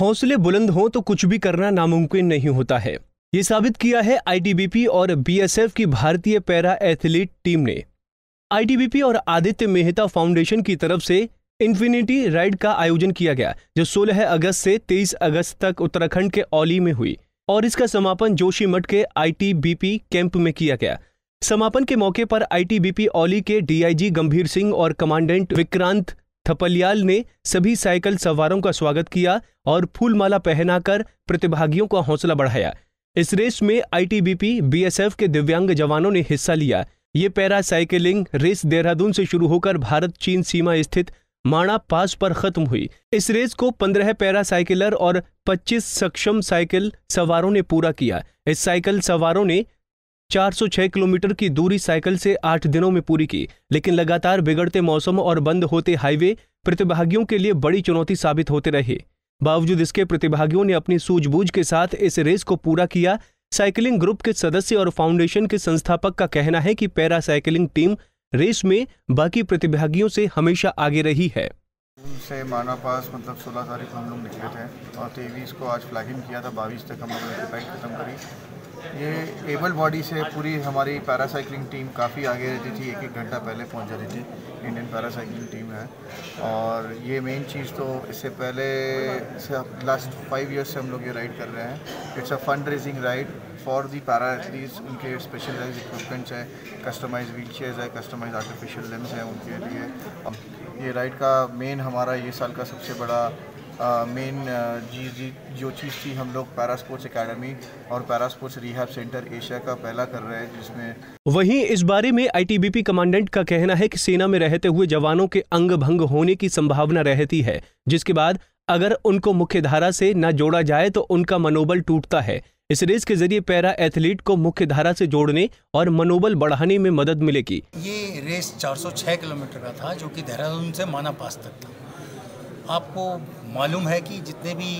हौसले बुलंद हों तो कुछ भी करना नामुमकिन नहीं होता है ये साबित किया है आईटीबीपी और बीएसएफ की भारतीय पैरा एथलीट टीम ने आईटीबीपी और आदित्य मेहता फाउंडेशन की तरफ से इन्फिनिटी राइड का आयोजन किया गया जो 16 अगस्त से 23 अगस्त तक उत्तराखंड के औली में हुई और इसका समापन जोशीमठ के आईटीबीपी कैंप में किया गया समापन के मौके पर आईटीबीपी औली के डीआईजी गंभीर सिंह और कमांडेंट विक्रांत थपलियाल ने सभी साइकिल सवारों का स्वागत किया और फूलमाला पहनाकर प्रतिभागियों का हौसला बढ़ाया इस रेस में आईटीबीपी बीएसएफ के दिव्यांग जवानों ने हिस्सा लिया ये पैरा साइकिलिंग रेस देहरादून से शुरू होकर भारत चीन सीमा स्थित माणा पास पर खत्म हुई इस रेस को पंद्रह पैरा साइकिलर और पच्चीस सक्षम साइकिल सवारों ने पूरा किया इस साइकिल सवारों ने 406 किलोमीटर की दूरी साइकिल से आठ दिनों में पूरी की लेकिन लगातार बिगड़ते मौसम और बंद होते हाईवे प्रतिभागियों के लिए बड़ी चुनौती साबित होते रहे बावजूद इसके प्रतिभागियों ने अपनी सूझबूझ के साथ इस रेस को पूरा किया साइकिलिंग ग्रुप के सदस्य और फाउंडेशन के संस्थापक का कहना है कि पैरा साइकिलिंग टीम रेस में बाकी प्रतिभागियों से हमेशा आगे रही है से माना पास मतलब 16 तारीख को हम लोग निकले थे और तेईस को आज फ्लैगिंग किया था बाईस तक हम लोग खत्म करी ये एबल बॉडी से पूरी हमारी पैरासाइकिलिंग टीम काफ़ी आगे रहती थी एक एक घंटा पहले पहुंच जाती थी इंडियन पैरासाइकिलिंग टीम है और ये मेन चीज़ तो इससे पहले से लास्ट फाइव इयर्स से हम लोग ये राइड कर रहे हैं it's a fund raising ride for the para athletes उनके स्पेशलाइज इक्विपमेंट्स हैं कस्टमाइज व्हील चेयर्स है कस्टमाइज आर्टिफिशियल लिम्स हैं उनके लिए अब ये राइड का मेन हमारा ये साल का सबसे बड़ा मेन जी जी जो चीज़ थी हम लोग पैरा स्पोर्ट्स अकेडमी और para sports rehab centre Asia का पहला कर रहे हैं जिसमें वहीं इस बारे में आईटीबीपी कमांडेंट का कहना है कि सेना में रहते हुए जवानों के अंग भंग होने की संभावना रहती है जिसके बाद अगर उनको मुख्य धारा से न जोड़ा जाए तो उनका मनोबल टूटता है इस रेस के जरिए पैरा एथलीट को मुख्य धारा से जोड़ने और मनोबल बढ़ाने में मदद मिलेगी ये रेस 406 किलोमीटर का था जो कि देहरादून से माना पास तक था आपको मालूम है कि जितने भी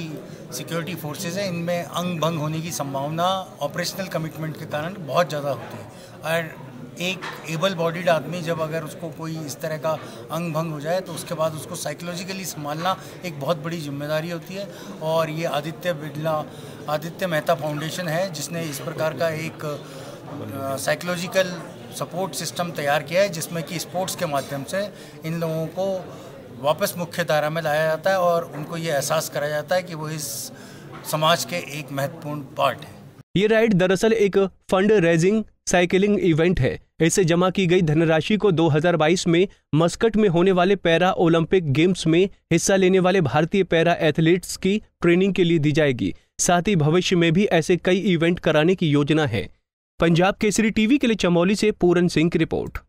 सिक्योरिटी फोर्सेज हैं इनमें अंग भंग होने की संभावना ऑपरेशनल कमिटमेंट के कारण बहुत ज़्यादा होती है और एक एबल बॉडीड आदमी जब अगर उसको कोई इस तरह का अंग भंग हो जाए तो उसके बाद उसको साइकोलॉजिकली संभालना एक बहुत बड़ी जिम्मेदारी होती है और ये आदित्य बिरला आदित्य मेहता फाउंडेशन है जिसने इस प्रकार का एक साइकोलॉजिकल सपोर्ट सिस्टम तैयार किया है जिसमें कि स्पोर्ट्स के माध्यम से इन लोगों को वापस मुख्य धारा में लाया जाता है और उनको ये एहसास कराया जाता है कि वो इस समाज के एक महत्वपूर्ण पार्ट है ये राइड दरअसल एक फंड रेजिंग साइकिलिंग इवेंट है इसे जमा की गई धनराशि को 2022 में मस्कट में होने वाले पैरा ओलंपिक गेम्स में हिस्सा लेने वाले भारतीय पैरा एथलीट्स की ट्रेनिंग के लिए दी जाएगी साथ ही भविष्य में भी ऐसे कई इवेंट कराने की योजना है पंजाब केसरी टीवी के लिए चमोली से पूरन सिंह की रिपोर्ट